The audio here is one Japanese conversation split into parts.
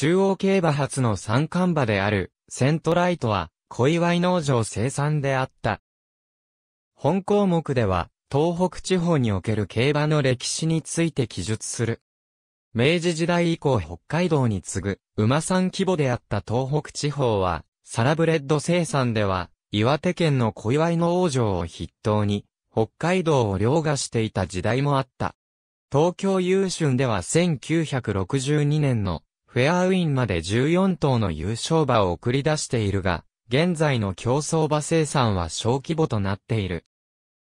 中央競馬初の三冠馬である、セントライトは、小祝農場生産であった。本項目では、東北地方における競馬の歴史について記述する。明治時代以降北海道に次ぐ、馬産規模であった東北地方は、サラブレッド生産では、岩手県の小祝の王城を筆頭に、北海道を凌駕していた時代もあった。東京優春では1962年のフェアウィンまで14頭の優勝馬を送り出しているが、現在の競争馬生産は小規模となっている。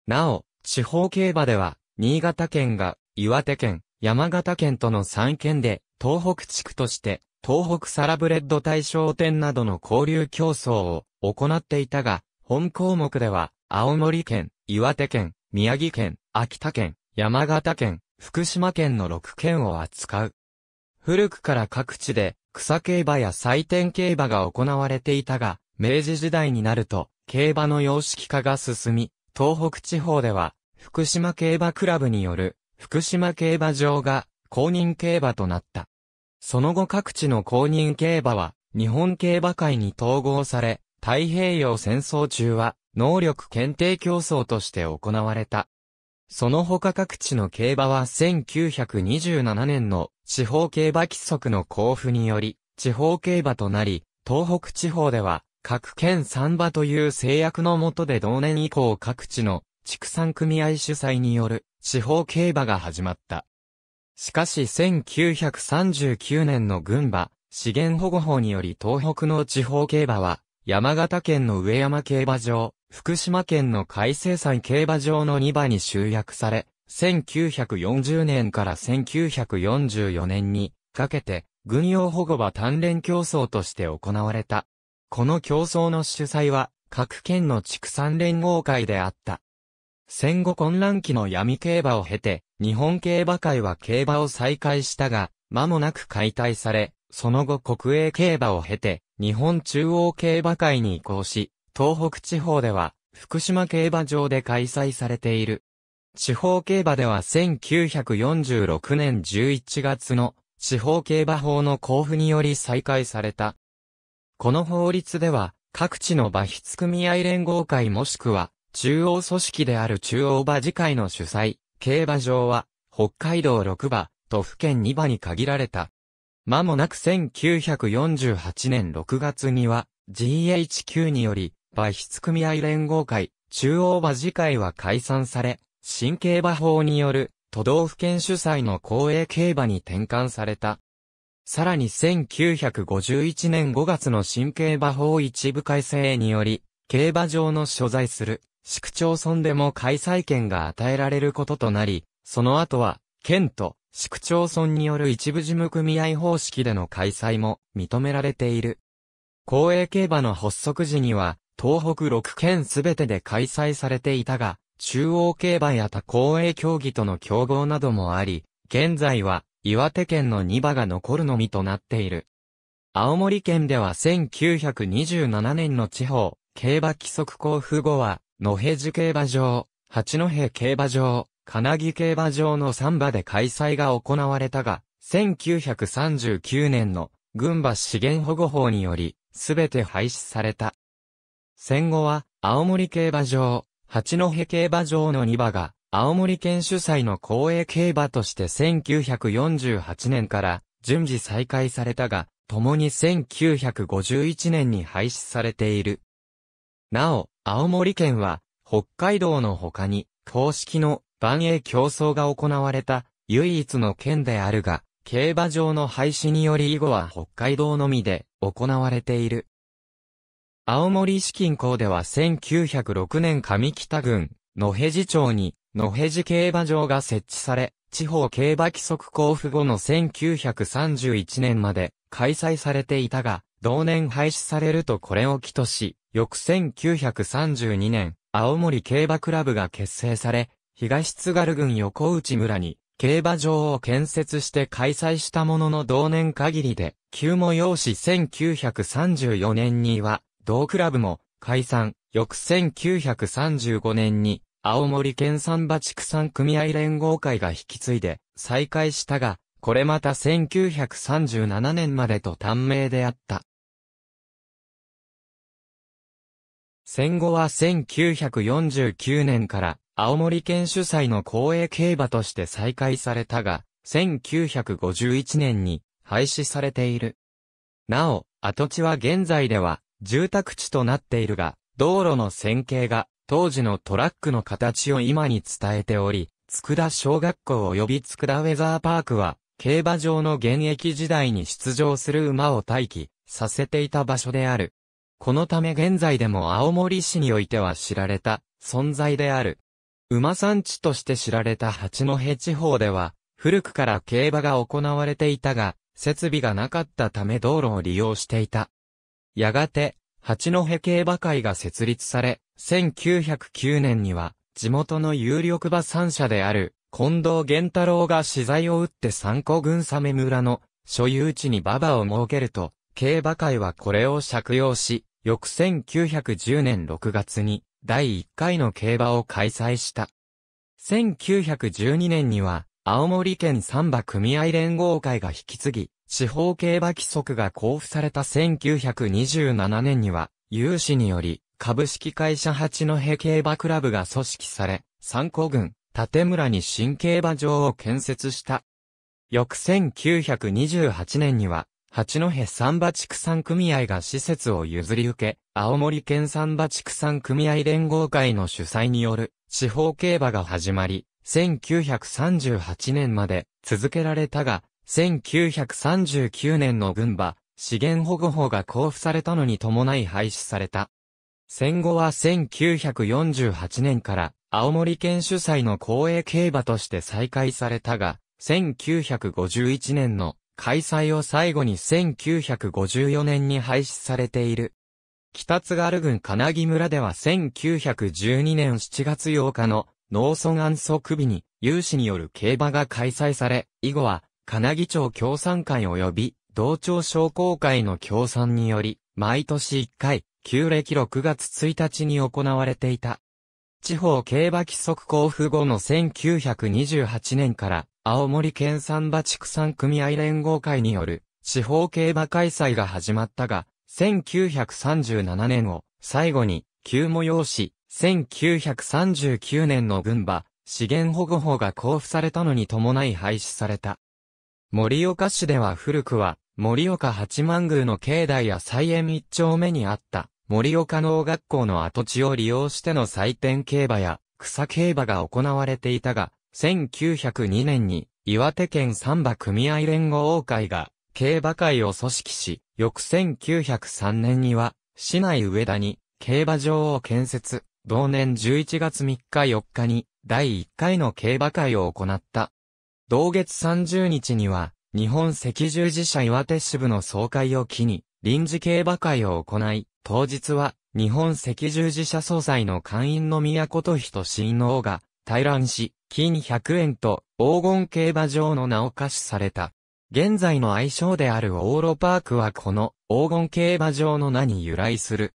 なお、地方競馬では、新潟県が岩手県、山形県との3県で、東北地区として、東北サラブレッド大賞店などの交流競争を行っていたが、本項目では、青森県、岩手県、宮城県、秋田県、山形県、福島県の6県を扱う。古くから各地で草競馬や祭典競馬が行われていたが、明治時代になると競馬の様式化が進み、東北地方では福島競馬クラブによる福島競馬場が公認競馬となった。その後各地の公認競馬は日本競馬会に統合され、太平洋戦争中は能力検定競争として行われた。その他各地の競馬は1927年の地方競馬規則の交付により、地方競馬となり、東北地方では、各県三馬という制約のもとで同年以降各地の畜産組合主催による地方競馬が始まった。しかし1939年の群馬、資源保護法により東北の地方競馬は、山形県の上山競馬場、福島県の海生産競馬場の2馬に集約され、1940年から1944年にかけて、軍用保護馬単連競争として行われた。この競争の主催は、各県の畜産連合会であった。戦後混乱期の闇競馬を経て、日本競馬会は競馬を再開したが、間もなく解体され、その後国営競馬を経て、日本中央競馬会に移行し、東北地方では、福島競馬場で開催されている。地方競馬では1946年11月の地方競馬法の交付により再開された。この法律では、各地の馬筆組合連合会もしくは、中央組織である中央馬次会の主催、競馬場は、北海道6馬、都府県2馬に限られた。間もなく1948年6月には、GHQ により、馬筆組合連合会、中央馬次会は解散され、新競馬法による都道府県主催の公営競馬に転換された。さらに1951年5月の新競馬法一部改正により、競馬場の所在する市区町村でも開催権が与えられることとなり、その後は、県と市区町村による一部事務組合方式での開催も認められている。公営競馬の発足時には、東北6県すべてで開催されていたが、中央競馬や他公営競技との競合などもあり、現在は岩手県の2馬が残るのみとなっている。青森県では1927年の地方、競馬規則交付後は、野辺寺競馬場、八戸競馬場、金木競馬場の3馬で開催が行われたが、1939年の群馬資源保護法により、すべて廃止された。戦後は、青森競馬場、八戸競馬場の2馬が、青森県主催の公営競馬として1948年から順次再開されたが、共に1951年に廃止されている。なお、青森県は、北海道の他に、公式の万栄競争が行われた唯一の県であるが、競馬場の廃止により以後は北海道のみで行われている。青森市近郊では1906年上北郡、野辺寺町に、野辺寺競馬場が設置され、地方競馬規則交付後の1931年まで開催されていたが、同年廃止されるとこれを起とし、翌1932年、青森競馬クラブが結成され、東津軽郡横内村に競馬場を建設して開催したものの同年限りで、旧模様紙1934年には、同クラブも解散、翌1935年に青森県産馬畜産組合連合会が引き継いで再開したが、これまた1937年までと短命であった。戦後は1949年から青森県主催の公営競馬として再開されたが、1951年に廃止されている。なお、跡地は現在では住宅地となっているが、道路の線形が当時のトラックの形を今に伝えており、佃小学校及び佃ウェザーパークは、競馬場の現役時代に出場する馬を待機させていた場所である。このため現在でも青森市においては知られた存在である。馬産地として知られた八戸地方では、古くから競馬が行われていたが、設備がなかったため道路を利用していた。やがて、八戸競馬会が設立され、1909年には、地元の有力馬三社である、近藤源太郎が資材を打って三古郡サメ村の所有地に馬場を設けると、競馬会はこれを借用し、翌1910年6月に第1回の競馬を開催した。1912年には青森県三馬組合連合会が引き継ぎ、地方競馬規則が交付された1927年には、有志により、株式会社八戸競馬クラブが組織され、参考郡、立村に新競馬場を建設した。翌1928年には、八戸三馬畜産組合が施設を譲り受け、青森県三馬畜産組合連合会の主催による、地方競馬が始まり、1938年まで続けられたが、1939年の群馬、資源保護法が交付されたのに伴い廃止された。戦後は1948年から青森県主催の公営競馬として再開されたが、1951年の開催を最後に1954年に廃止されている。北津軽郡金木村では1912年7月8日の農村安息日に有志による競馬が開催され、以後は金木町協賛会及び同町商工会の協賛により、毎年1回、旧暦6月1日に行われていた。地方競馬規則交付後の1928年から、青森県産馬畜産組合連合会による、地方競馬開催が始まったが、1937年を最後に、旧催し、1939年の群馬、資源保護法が交付されたのに伴い廃止された。森岡市では古くは、森岡八幡宮の境内や菜園一丁目にあった、森岡農学校の跡地を利用しての祭典競馬や草競馬が行われていたが、1902年に岩手県三馬組合連合王会が競馬会を組織し、翌1903年には市内上田に競馬場を建設。同年11月3日4日に第1回の競馬会を行った。同月30日には、日本赤十字社岩手支部の総会を機に、臨時競馬会を行い、当日は、日本赤十字社総裁の会員の宮琴人親王が、対乱し、金100円と黄金競馬場の名を貸しされた。現在の愛称であるオーロパークはこの黄金競馬場の名に由来する。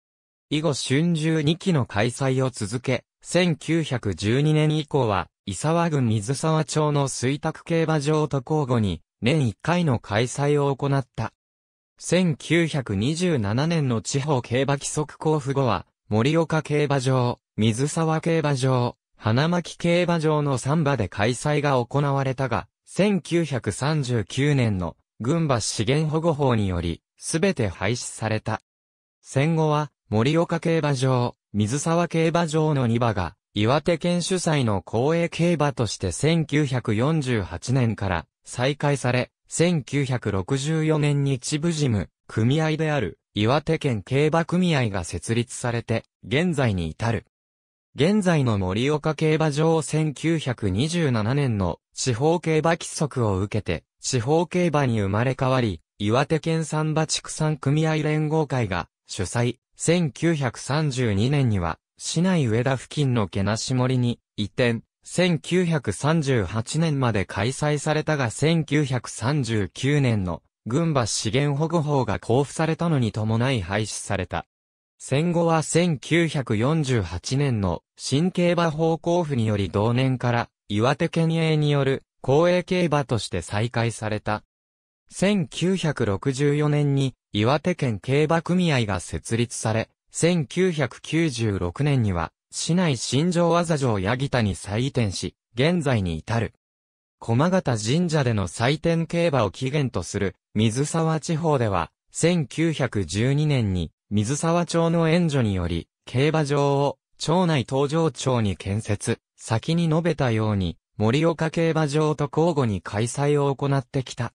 以後春秋2期の開催を続け、1912年以降は、伊沢郡水沢町の水卓競馬場と交互に、年1回の開催を行った。1927年の地方競馬規則交付後は、森岡競馬場、水沢競馬場、花巻競馬場の3馬で開催が行われたが、1939年の群馬資源保護法により、すべて廃止された。戦後は、森岡競馬場、水沢競馬場の2馬が、岩手県主催の公営競馬として1948年から再開され、1964年に秩父事務、組合である岩手県競馬組合が設立されて、現在に至る。現在の森岡競馬場1927年の地方競馬規則を受けて、地方競馬に生まれ変わり、岩手県三馬畜産組合連合会が主催、1932年には、市内上田付近の毛なし森に移転、1938年まで開催されたが1939年の群馬資源保護法が交付されたのに伴い廃止された。戦後は1948年の新競馬法交付により同年から岩手県営による公営競馬として再開された。1964年に岩手県競馬組合が設立され、1996年には、市内新城技城八木田に再移転し、現在に至る。駒形神社での祭典競馬を起源とする、水沢地方では、1912年に、水沢町の援助により、競馬場を、町内東場町に建設、先に述べたように、森岡競馬場と交互に開催を行ってきた。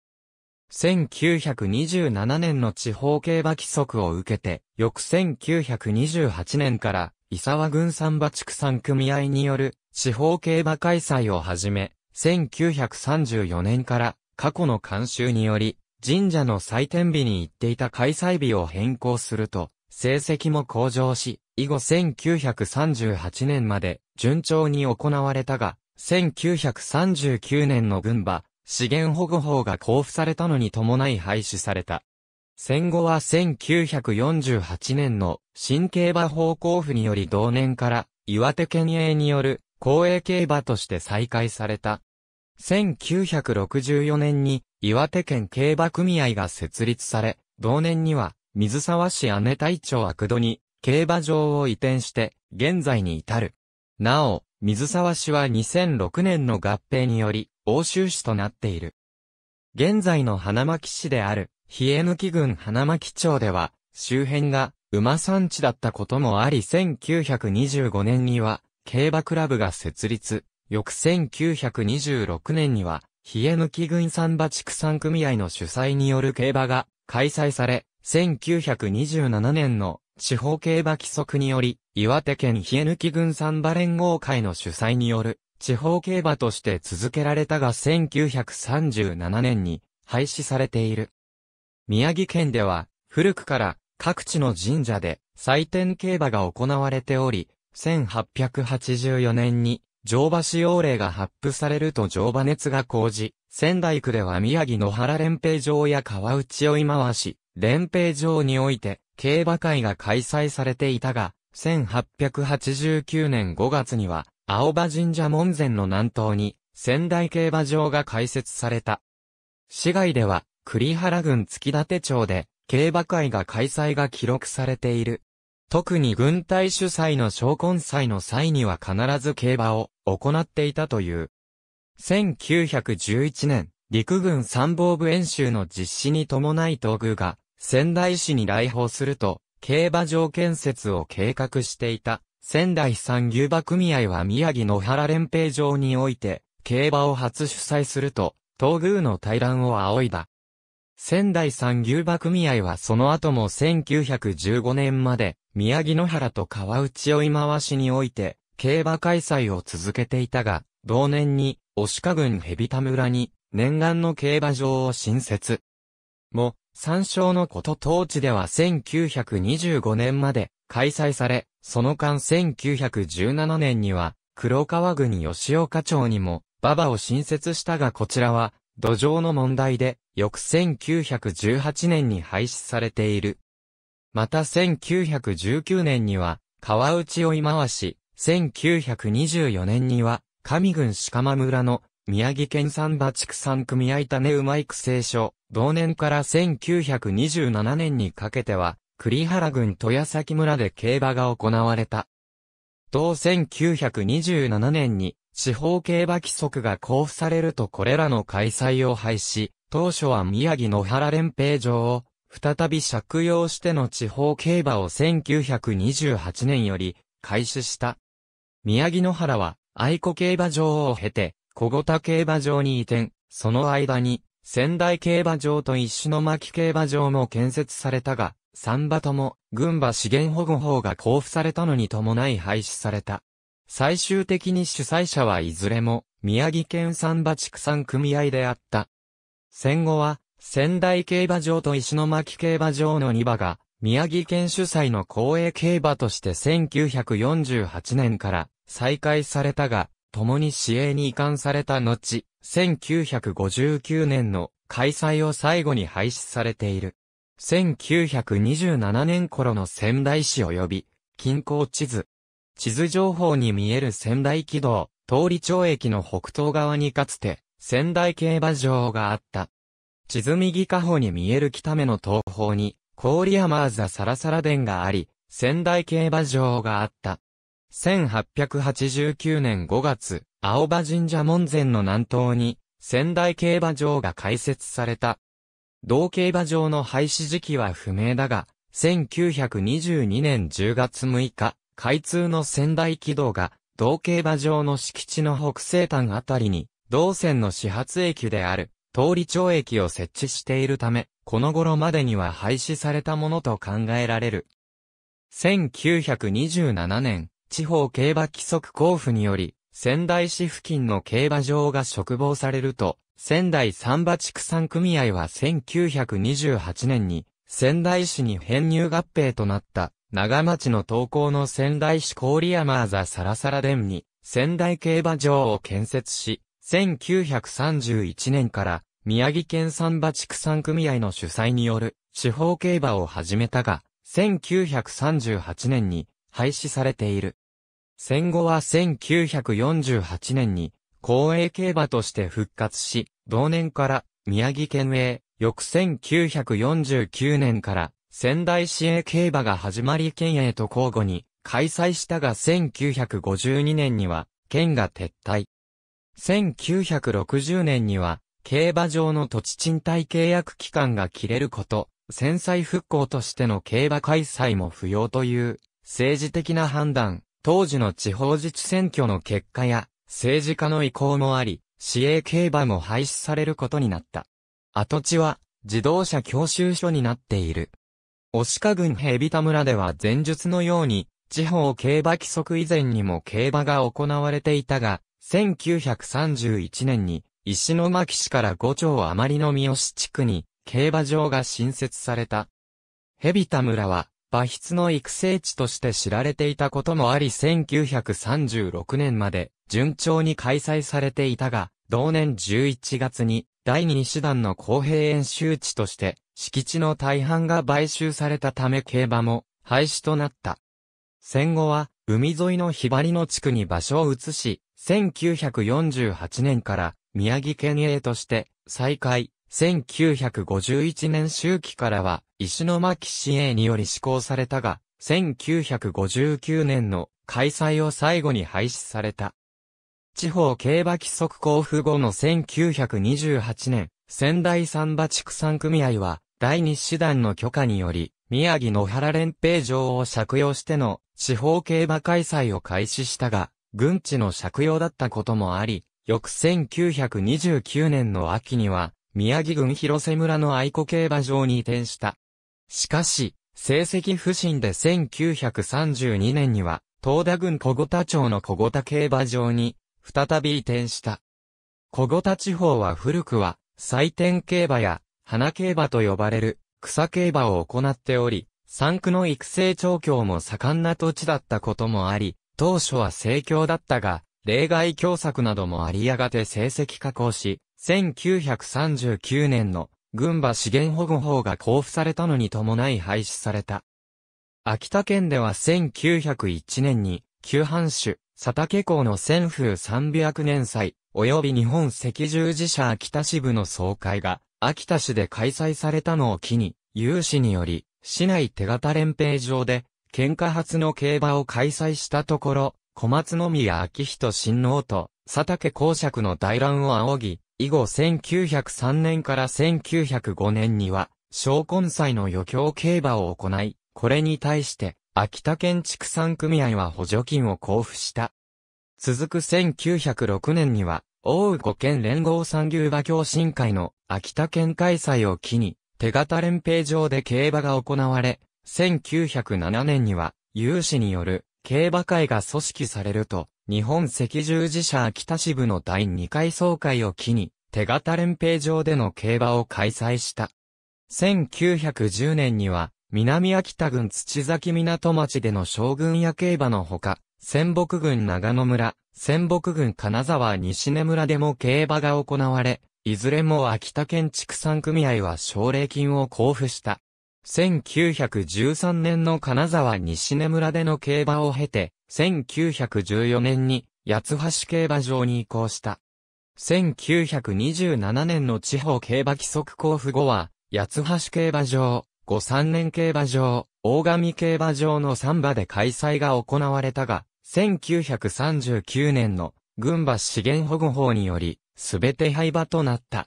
1927年の地方競馬規則を受けて、翌1928年から、伊沢郡産馬畜産組合による地方競馬開催をはじめ、1934年から過去の慣習により、神社の祭典日に行っていた開催日を変更すると、成績も向上し、以後1938年まで順調に行われたが、1939年の群馬、資源保護法が交付されたのに伴い廃止された。戦後は1948年の新競馬法交付により同年から岩手県営による公営競馬として再開された。1964年に岩手県競馬組合が設立され、同年には水沢市姉田町悪戸に競馬場を移転して現在に至る。なお、水沢市は2006年の合併により、欧州市となっている。現在の花巻市である、冷え抜き郡花巻町では、周辺が馬産地だったこともあり1925年には、競馬クラブが設立、翌1926年には、冷え抜き郡産馬畜産組合の主催による競馬が開催され、1927年の地方競馬規則により、岩手県冷え抜き軍三馬連合会の主催による、地方競馬として続けられたが1937年に廃止されている。宮城県では、古くから各地の神社で祭典競馬が行われており、1884年に乗馬使用令が発布されると乗馬熱が高じ、仙台区では宮城野原連平場や川内追い回し、連平城において、競馬会が開催されていたが、1889年5月には、青葉神社門前の南東に、仙台競馬場が開設された。市外では、栗原郡月立町で、競馬会が開催が記録されている。特に軍隊主催の昇魂祭の際には必ず競馬を行っていたという。1911年、陸軍参謀部演習の実施に伴い東宮が仙台市に来訪すると、競馬場建設を計画していた、仙台産牛馬組合は宮城野原連平場において、競馬を初主催すると、東宮の対乱を仰いだ。仙台産牛馬組合はその後も1915年まで、宮城野原と川内追い回しにおいて、競馬開催を続けていたが、同年に、押鹿郡蛇田村に、念願の競馬場を新設。も、参照のこと当地では1925年まで開催され、その間1917年には、黒川郡吉岡町にも、馬場を新設したがこちらは、土壌の問題で、翌1918年に廃止されている。また1919年には、川内追い回し、1924年には、上郡鹿間村の宮城県産馬畜産組合種馬育成所、同年から1927年にかけては、栗原郡豊崎村で競馬が行われた。同1927年に、地方競馬規則が交付されるとこれらの開催を廃止、当初は宮城野原連平場を、再び借用しての地方競馬を1928年より、開始した。宮城野原は、愛子競馬場を経て、小五田競馬場に移転、その間に、仙台競馬場と石巻競馬場も建設されたが、三馬とも、群馬資源保護法が交付されたのに伴い廃止された。最終的に主催者はいずれも、宮城県三馬畜産組合であった。戦後は、仙台競馬場と石巻競馬場の二馬が、宮城県主催の公営競馬として1948年から再開されたが、共に市営に移管された後、1959年の開催を最後に廃止されている。1927年頃の仙台市及び、近郊地図。地図情報に見える仙台軌道、通り町駅の北東側にかつて、仙台競馬場があった。地図右下方に見える北目の東方に、郡山座サラサラ殿があり、仙台競馬場があった。1889年5月、青葉神社門前の南東に、仙台競馬場が開設された。同競馬場の廃止時期は不明だが、1922年10月6日、開通の仙台軌道が、同競馬場の敷地の北西端あたりに、同線の始発駅である、通り町駅を設置しているため、この頃までには廃止されたものと考えられる。1927年、地方競馬規則交付により、仙台市付近の競馬場が嘱望されると、仙台三馬畜産組合は1928年に、仙台市に編入合併となった、長町の東港の仙台市郡山座サラサラ殿に、仙台競馬場を建設し、1931年から、宮城県三馬畜産組合の主催による、地方競馬を始めたが、1938年に、廃止されている。戦後は1948年に公営競馬として復活し、同年から宮城県営、翌1949年から仙台市営競馬が始まり県営と交互に開催したが1952年には県が撤退。1960年には競馬場の土地賃貸契約期間が切れること、戦災復興としての競馬開催も不要という政治的な判断、当時の地方自治選挙の結果や、政治家の意向もあり、市営競馬も廃止されることになった。跡地は、自動車教習所になっている。押鹿郡蛇田村では前述のように、地方競馬規則以前にも競馬が行われていたが、1931年に、石巻市から五町余りの三好地区に、競馬場が新設された。蛇田村は、馬筆の育成地として知られていたこともあり1936年まで順調に開催されていたが、同年11月に第二師団の公平演習地として敷地の大半が買収されたため競馬も廃止となった。戦後は海沿いのひばりの地区に場所を移し、1948年から宮城県営として再開、1951年周期からは、石巻市営により施行されたが、1959年の開催を最後に廃止された。地方競馬規則交付後の1928年、仙台三馬畜産組合は、第二師団の許可により、宮城野原連平城を借用しての地方競馬開催を開始したが、軍地の借用だったこともあり、翌1929年の秋には、宮城郡広瀬村の愛子競馬場に移転した。しかし、成績不振で1932年には、東田郡小五田町の小五田競馬場に、再び移転した。小五田地方は古くは、祭典競馬や、花競馬と呼ばれる、草競馬を行っており、産区の育成調教も盛んな土地だったこともあり、当初は盛況だったが、例外共作などもありやがて成績加工し、1939年の群馬資源保護法が交付されたのに伴い廃止された。秋田県では1901年に、旧藩主、佐竹港の千風三百年祭、及び日本赤十字社秋田支部の総会が、秋田市で開催されたのを機に、有志により、市内手形連兵場で、喧嘩発の競馬を開催したところ、小松宮昭人親王と佐竹公爵の大乱を仰ぎ、以後1903年から1905年には、小根祭の余興競馬を行い、これに対して、秋田県畜産組合は補助金を交付した。続く1906年には、大宇五県連合産牛馬協進会の秋田県開催を機に、手形連平場で競馬が行われ、1907年には、有志による競馬会が組織されると、日本赤十字社秋田支部の第2回総会を機に、手形連平場での競馬を開催した。1910年には、南秋田郡土崎港町での将軍や競馬のほか、仙北郡長野村、仙北郡金沢西根村でも競馬が行われ、いずれも秋田県畜産組合は奨励金を交付した。1913年の金沢西根村での競馬を経て、1914年に八橋競馬場に移行した。1927年の地方競馬規則交付後は、八橋競馬場、五三年競馬場、大神競馬場の三馬で開催が行われたが、1939年の群馬資源保護法により、すべて廃馬となった。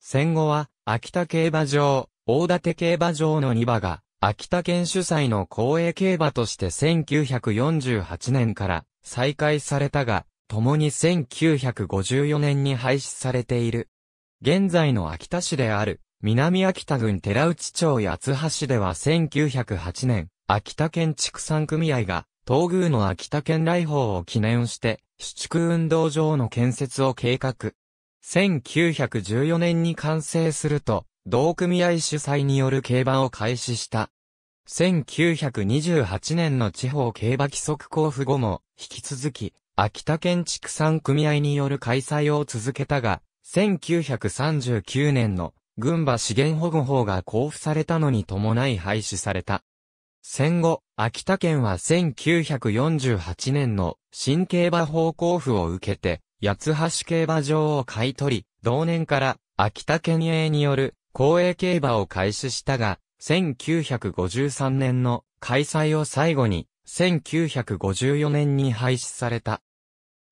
戦後は、秋田競馬場、大館競馬場の2馬が、秋田県主催の公営競馬として1948年から再開されたが、共に1954年に廃止されている。現在の秋田市である、南秋田郡寺内町八橋では1908年、秋田県畜産組合が、東宮の秋田県来訪を記念して、市畜運動場の建設を計画。1914年に完成すると、同組合主催による競馬を開始した。1928年の地方競馬規則交付後も、引き続き、秋田県畜産組合による開催を続けたが、1939年の群馬資源保護法が交付されたのに伴い廃止された。戦後、秋田県は1948年の新競馬法交付を受けて、八橋競馬場を買い取り、同年から秋田県営による公営競馬を開始したが、1953年の開催を最後に、1954年に廃止された。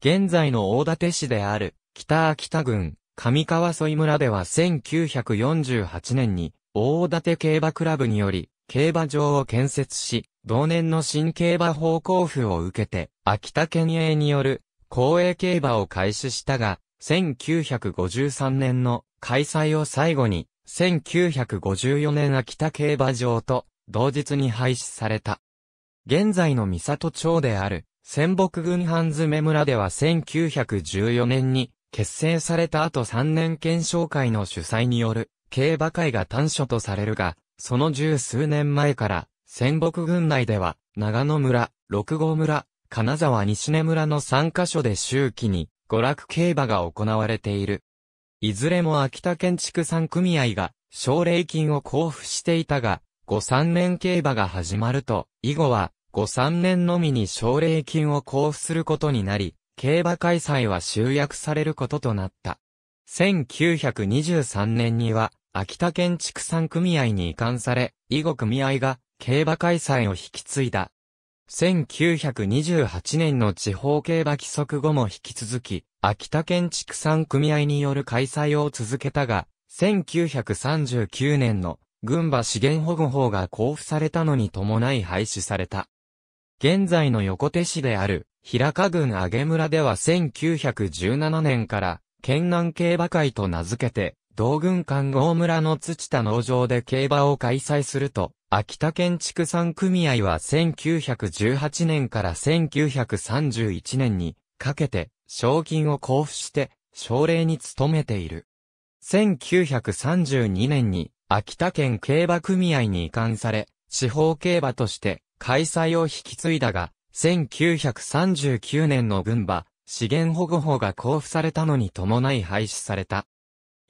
現在の大館市である、北秋田郡、上川添村では1948年に、大館競馬クラブにより、競馬場を建設し、同年の新競馬法交付を受けて、秋田県営による、公営競馬を開始したが、1953年の開催を最後に、1954年秋田競馬場と同日に廃止された。現在の三里町である、仙北郡半詰村では1914年に結成された後3年検証会の主催による競馬会が短所とされるが、その十数年前から仙北郡内では長野村、六郷村、金沢西根村の3カ所で周期に娯楽競馬が行われている。いずれも秋田県畜産組合が、奨励金を交付していたが、5、3年競馬が始まると、以後は、5、3年のみに奨励金を交付することになり、競馬開催は集約されることとなった。1923年には、秋田県畜産組合に移管され、以後組合が競馬開催を引き継いだ。1928年の地方競馬規則後も引き続き、秋田県畜産組合による開催を続けたが、1939年の群馬資源保護法が交付されたのに伴い廃止された。現在の横手市である、平賀郡上村では1917年から、県南競馬会と名付けて、同軍艦郷村の土田農場で競馬を開催すると、秋田県畜産組合は1918年から1931年にかけて賞金を交付して奨励に努めている。1932年に秋田県競馬組合に移管され、地方競馬として開催を引き継いだが、1939年の群馬、資源保護法が交付されたのに伴い廃止された。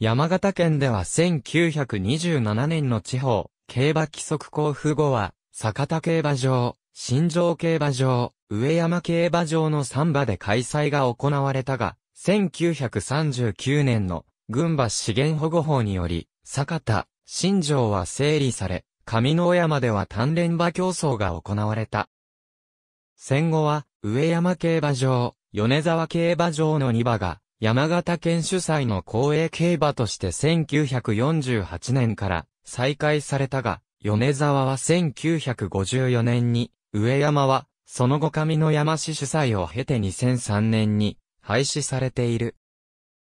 山形県では1927年の地方、競馬規則交付後は、坂田競馬場、新城競馬場、上山競馬場の3馬で開催が行われたが、1939年の群馬資源保護法により、坂田、新城は整理され、上野山では単連馬競争が行われた。戦後は、上山競馬場、米沢競馬場の2馬が、山形県主催の公営競馬として1948年から再開されたが、米沢は1954年に、上山は、その後上の山市主催を経て2003年に、廃止されている。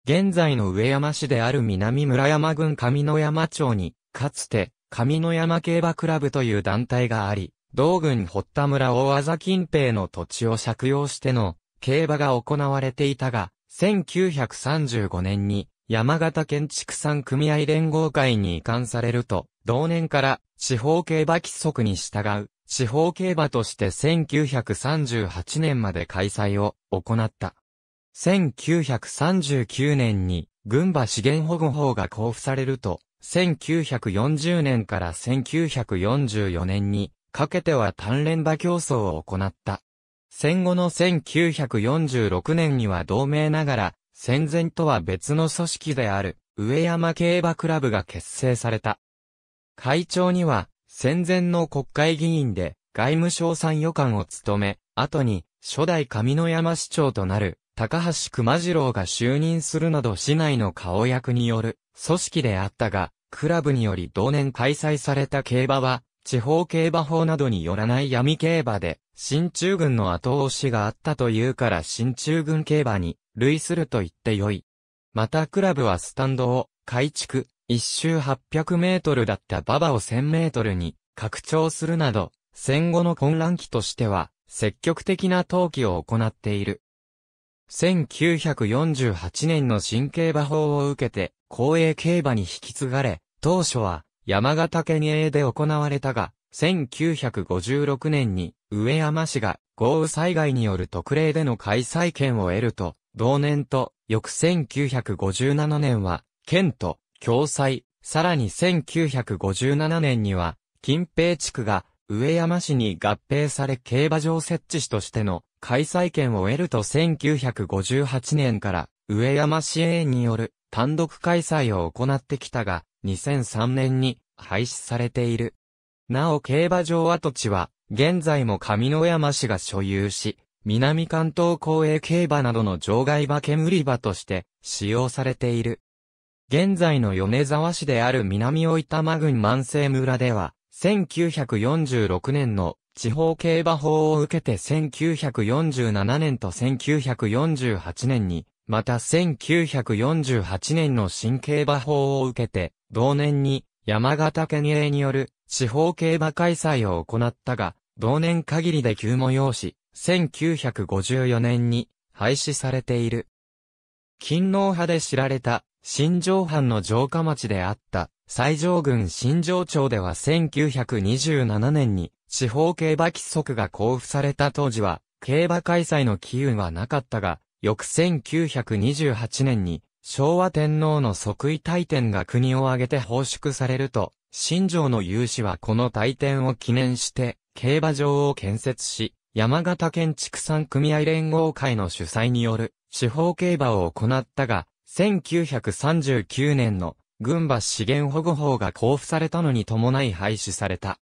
現在の上山市である南村山郡上野山町に、かつて、上野山競馬クラブという団体があり、同郡堀田村大技近平の土地を借用しての、競馬が行われていたが、1935年に山形県畜産組合連合会に移管されると、同年から地方競馬規則に従う地方競馬として1938年まで開催を行った。1939年に群馬資源保護法が交付されると、1940年から1944年にかけては単連馬競争を行った。戦後の1946年には同盟ながら、戦前とは別の組織である、上山競馬クラブが結成された。会長には、戦前の国会議員で、外務省参与官を務め、後に、初代上野山市長となる、高橋熊次郎が就任するなど市内の顔役による、組織であったが、クラブにより同年開催された競馬は、地方競馬法などによらない闇競馬で、新中軍の後押しがあったというから新中軍競馬に類すると言ってよい。またクラブはスタンドを改築、一周800メートルだった馬場を1000メートルに拡張するなど、戦後の混乱期としては、積極的な登記を行っている。1948年の新競馬法を受けて、公営競馬に引き継がれ、当初は、山形県営で行われたが、1956年に上山市が豪雨災害による特例での開催権を得ると、同年と翌1957年は、県と共催、さらに1957年には、近平地区が上山市に合併され競馬場設置市としての開催権を得ると1958年から上山市営による単独開催を行ってきたが、2003年に廃止されている。なお競馬場跡地は、現在も上野山市が所有し、南関東公営競馬などの場外馬煙売り場として使用されている。現在の米沢市である南大玉郡万世村では、1946年の地方競馬法を受けて1947年と1948年にまた1948年の新競馬法を受けて、同年に山形県営による地方競馬開催を行ったが、同年限りで模様し、1954年に廃止されている。勤労派で知られた新城藩の城下町であった西条郡新城町では1927年に地方競馬規則が交付された当時は競馬開催の機運はなかったが、翌1928年に、昭和天皇の即位大典が国を挙げて奉祝されると、新城の有志はこの大典を記念して、競馬場を建設し、山形県畜産組合連合会の主催による、地方競馬を行ったが、1939年の群馬資源保護法が交付されたのに伴い廃止された。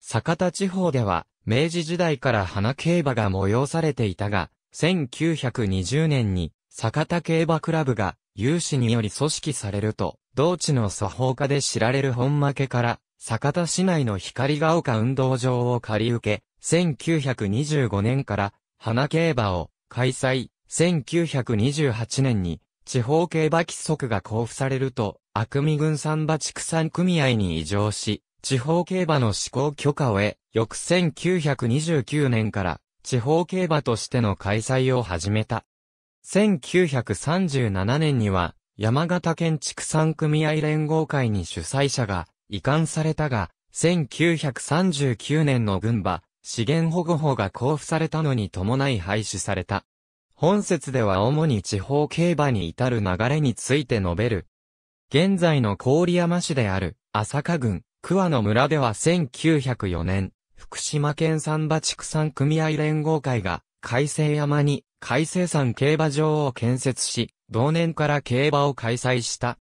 坂田地方では、明治時代から花競馬が催されていたが、1920年に、坂田競馬クラブが、有志により組織されると、同地の作法家で知られる本負けから、坂田市内の光が丘運動場を借り受け、1925年から、花競馬を開催、1928年に、地方競馬規則が交付されると、悪味。軍産馬畜産組合に移譲し、地方競馬の施行許可を得、翌1929年から地方競馬としての開催を始めた。1937年には、山形県畜産組合連合会に主催者が移管されたが、1939年の群馬、資源保護法が交付されたのに伴い廃止された。本説では主に地方競馬に至る流れについて述べる。現在の郡山市である、朝霞郡、桑野村では1904年、福島県三馬畜産組合連合会が、海星山に、海星山競馬場を建設し、同年から競馬を開催した。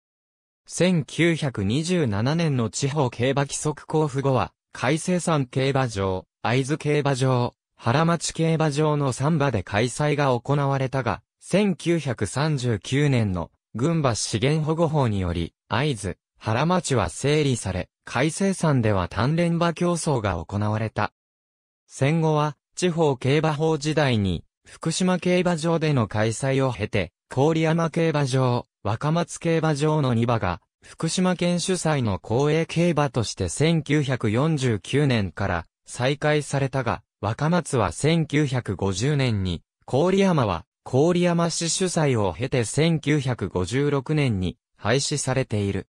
1927年の地方競馬規則交付後は、海星山競馬場、会津競馬場、原町競馬場の3馬で開催が行われたが、1939年の群馬資源保護法により、会津、原町は整理され、海正山では単連馬競争が行われた。戦後は、地方競馬法時代に、福島競馬場での開催を経て、郡山競馬場、若松競馬場の2馬が、福島県主催の公営競馬として1949年から再開されたが、若松は1950年に、郡山は郡山市主催を経て1956年に廃止されている。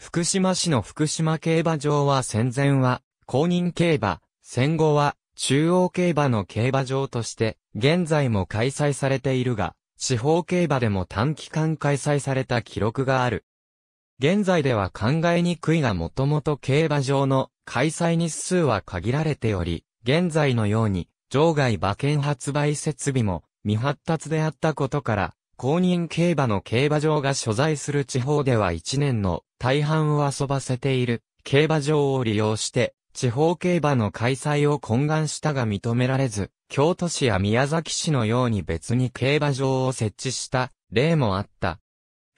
福島市の福島競馬場は戦前は、公認競馬、戦後は、中央競馬の競馬場として、現在も開催されているが、地方競馬でも短期間開催された記録がある。現在では考えにくいがもともと競馬場の開催日数は限られており、現在のように、場外馬券発売設備も未発達であったことから、公認競馬の競馬場が所在する地方では1年の大半を遊ばせている競馬場を利用して、地方競馬の開催を懇願したが認められず、京都市や宮崎市のように別に競馬場を設置した例もあった。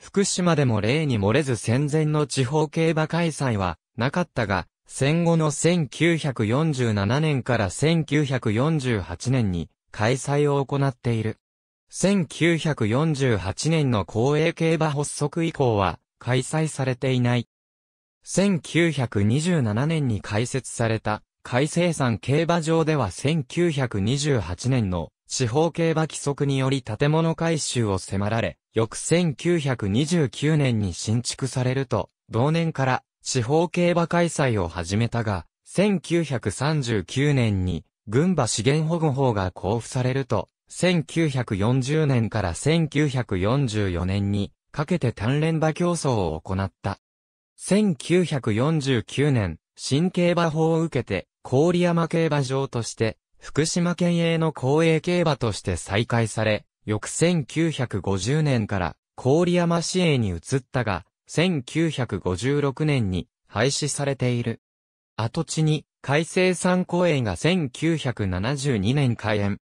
福島でも例に漏れず戦前の地方競馬開催はなかったが、戦後の1947年から1948年に開催を行っている。1948年の公営競馬発足以降は開催されていない。1927年に開設された海生産競馬場では1928年の地方競馬規則により建物改修を迫られ、翌1929年に新築されると、同年から地方競馬開催を始めたが、1939年に群馬資源保護法が交付されると、1940年から1944年にかけて単連馬競争を行った。1949年、新競馬法を受けて、郡山競馬場として、福島県営の公営競馬として再開され、翌1950年から郡山市営に移ったが、1956年に廃止されている。跡地に、海星山公園が1972年開園。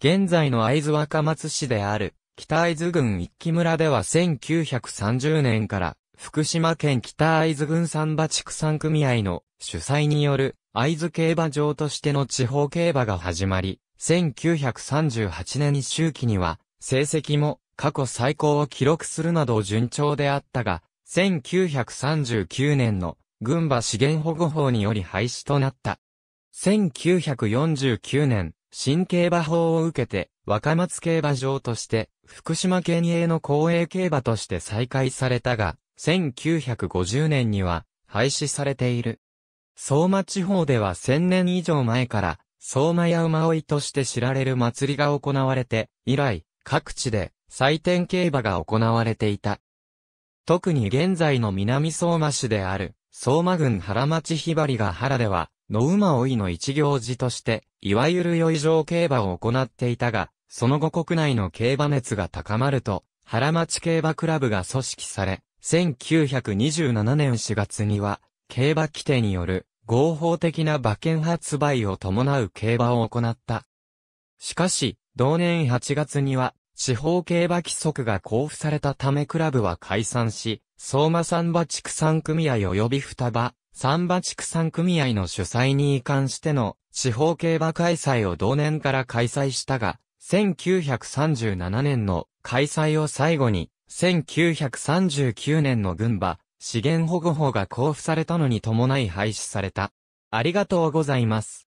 現在の会津若松市である、北会津郡一木村では1930年から、福島県北会津郡三馬畜産組合の主催による会津競馬場としての地方競馬が始まり、1938年周期には、成績も過去最高を記録するなど順調であったが、1939年の群馬資源保護法により廃止となった。1949年、新競馬法を受けて、若松競馬場として、福島県営の公営競馬として再開されたが、1950年には廃止されている。相馬地方では1000年以上前から、相馬や馬追いとして知られる祭りが行われて、以来、各地で祭典競馬が行われていた。特に現在の南相馬市である、相馬郡原町ひばりが原では、野馬追いの一行事として、いわゆる余以上競馬を行っていたが、その後国内の競馬熱が高まると、原町競馬クラブが組織され、1927年4月には、競馬規定による合法的な馬券発売を伴う競馬を行った。しかし、同年8月には、地方競馬規則が交付されたためクラブは解散し、相馬三馬畜産組合及び双葉、三馬畜産組合の主催に移管しての地方競馬開催を同年から開催したが、1937年の開催を最後に、1939年の群馬、資源保護法が交付されたのに伴い廃止された。ありがとうございます。